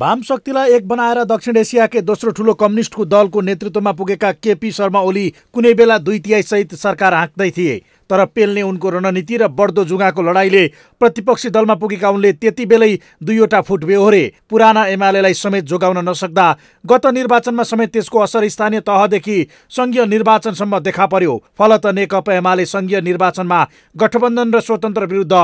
वाम शक्तिलाई एक बनाएर दक्षिण एसियाकै दोस्रो ठुलो कम्युनिस्टको दलको नेतृत्वमा पुगेका केपी शर्मा ओली कुनै बेला दुई तिहाईसहित सरकार हाँक्दै थिए तर पेल्ने उनको रणनीति र बढ्दो जुगाको लडाईँले प्रतिपक्षी दलमा पुगेका उनले त्यति बेलै दुईवटा फुट बेहोरे पुराना एमालेलाई समेत जोगाउन नसक्दा गत निर्वाचनमा समेत त्यसको असर स्थानीय तहदेखि सङ्घीय निर्वाचनसम्म देखा पर्यो फलत नेकपा एमाले सङ्घीय निर्वाचनमा गठबन्धन र स्वतन्त्र विरुद्ध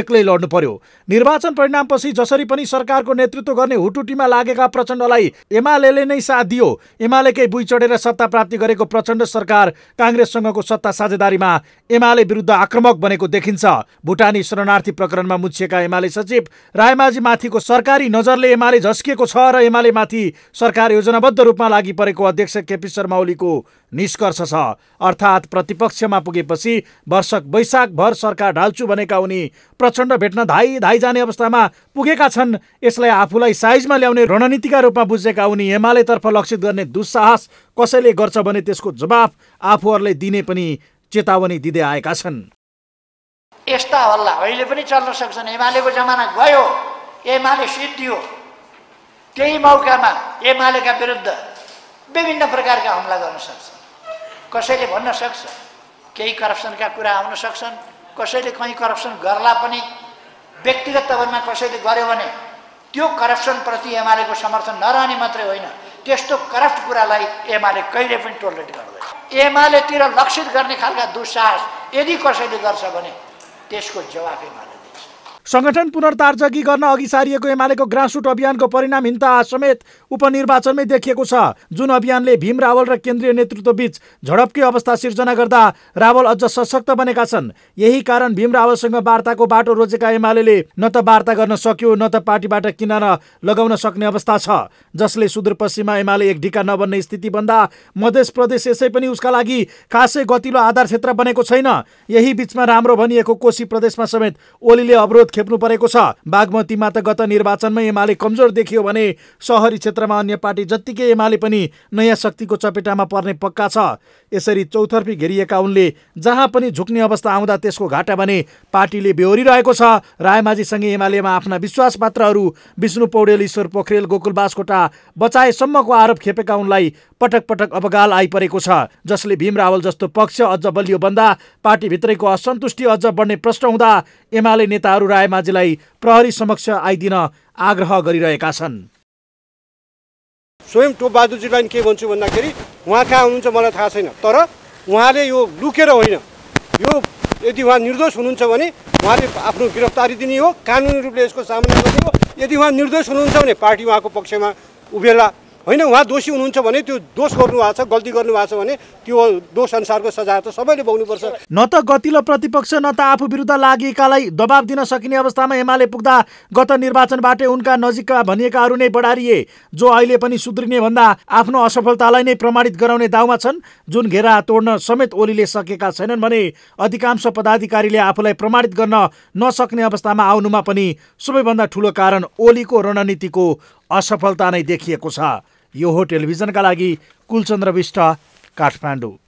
एक्लै लड्नु पर्यो निर्वाचन परिणामपछि जसरी पनि सरकारको नेतृत्व गर्ने हुटुटीमा लागेका प्रचण्डलाई एमाले नै साथ दियो एमालेकै बुई चढेर सत्ता प्राप्ति गरेको प्रचण्ड सरकार काङ्ग्रेससँगको सत्ता साझेदारीमा एमाले विरुद्ध आक्रमक बनेको देखिन्छ भुटानी शरणार्थी प्रकरणमा मुछिएका एमाले सचिव रायमाझी माथिको सरकारी नजरले एमाले झस्किएको छ र एमाले माथि सरकार योजनाबद्ध रूपमा लागि परेको अध्यक्ष केपी शर्मा ओलीको निष्कर्ष छ अर्थात् प्रतिपक्षमा पुगेपछि वर्षक वैशाखभर सरकार ढाल्छु भनेका उनी प्रचण्ड भेट्न धाइ धाई जाने अवस्थामा पुगेका छन् यसलाई आफूलाई साइजमा ल्याउने रणनीतिका रूपमा बुझेका उनी एमालेतर्फ लक्षित गर्ने दुस्साहस कसैले गर्छ भने त्यसको जवाफ आफूहरूले दिने पनि चेतावनी दिँदै आएका छन् यस्ता हल्ला अहिले पनि चल्न सक्छन् एमालेको जमाना गयो एमाले सिद्धियो त्यही मौकामा एमालेका विरुद्ध विभिन्न प्रकारका हमला गर्न सक्छन् कसैले भन्न सक्छ केही करप्सनका कुरा आउन सक्छन् कसैले कहीँ करप्सन गर्ला पनि व्यक्तिगत तवरमा कसैले गर्यो भने त्यो करप्सनप्रति एमालेको समर्थन नरहने मात्रै होइन त्यस्तो करप्ट कुरालाई एमाले कहिले पनि टोलरेट गर्दैन एमालेतिर लक्षित गर्ने खालका दुस्साहस यदि कसैले गर्छ भने त्यसको जवाफ एमाले सङ्गठन पुनर्तार्जगी गर्न अघि सारिएको एमालेको ग्रासरुट अभियानको परिणामहीनता समेत उपनिर्वाचनमै देखिएको छ जुन अभियानले भीम रावल र केन्द्रीय नेतृत्वबीच झडपकै अवस्था सिर्जना गर्दा रावल अझ सशक्त बनेका छन् यही कारण भीम रावलसँग वार्ताको बाटो रोजेका एमाले न त वार्ता गर्न सक्यो न त पार्टीबाट किनारा लगाउन सक्ने अवस्था छ जसले सुदूरपश्चिममा एमाले एक ढिका नबन्ने स्थिति भन्दा मध्य प्रदेश यसै पनि उसका लागि खासै गतिलो आधार क्षेत्र बनेको छैन यही बिचमा राम्रो भनिएको कोशी प्रदेशमा समेत ओलीले अवरोध खेप्नु परेको छ बागमतीमा त गत निर्वाचनमै एमाले कमजोर देखियो भने सहरी क्षेत्रमा अन्य पार्टी जत्तिकै एमाले पनि नयाँ शक्तिको चपेटामा पर्ने पक्का छ यसरी चौतर्फी घेरिएका उनले जहाँ पनि झुक्ने अवस्था आउँदा त्यसको घाटा भने पार्टीले बेहोरिरहेको छ रायमाझीसँगै एमालेमा आफ्ना विश्वास पात्रहरू विष्णु पौडेल ईश्वर पोखरेल गोकुल बासकोटा बचाएसम्मको आरोप खेपेका उनलाई पटक पटक अवगाल आइपरेको छ जसले भीम रावल जस्तो पक्ष अझ बलियो भन्दा पार्टीभित्रैको असन्तुष्टि अझ बढ्ने प्रश्न हुँदा एमाले नेताहरू राय रायमाझीलाई प्रहरी समक्ष आइदिन आग्रह गरिरहेका छन् स्वयं बहादुरजीलाई के भन्छु भन्दाखेरि उहाँ कहाँ हुनुहुन्छ मलाई थाहा छैन तर उहाँले यो लुकेर होइन यो यदि उहाँ निर्दोष हुनुहुन्छ भने उहाँले आफ्नो गिरफ्तारी दिने हो कानुनी रूपले यसको सामना गर्ने हो यदि उहाँ निर्दोष हुनुहुन्छ भने पार्टी उहाँको पक्षमा उभेला होइन उहाँ दोषी हुनुहुन्छ भने त्यो दोष गर्नुभएको छ गल्ती गर्नुभएको छ भने त्यो दोष अनुसारको सजाय त सबैले भोग्नुपर्छ न त गतिलो प्रतिपक्ष न त आफू विरुद्ध लागेकालाई दबाब दिन सकिने अवस्थामा एमाले पुग्दा गत निर्वाचनबाटै उनका नजिकका भनिएकाहरू नै बढारिए जो अहिले पनि सुध्रिने भन्दा आफ्नो असफलतालाई नै प्रमाणित गराउने दाउमा छन् जुन घेरा तोड्न समेत ओलीले सकेका छैनन् भने अधिकांश पदाधिकारीले आफूलाई प्रमाणित गर्न नसक्ने अवस्थामा आउनुमा पनि सबैभन्दा ठुलो कारण ओलीको रणनीतिको असफलता नै देखिएको छ यो हो टेलिभिजनका लागि कुलचन्द्र विष्ट काठमाडौँ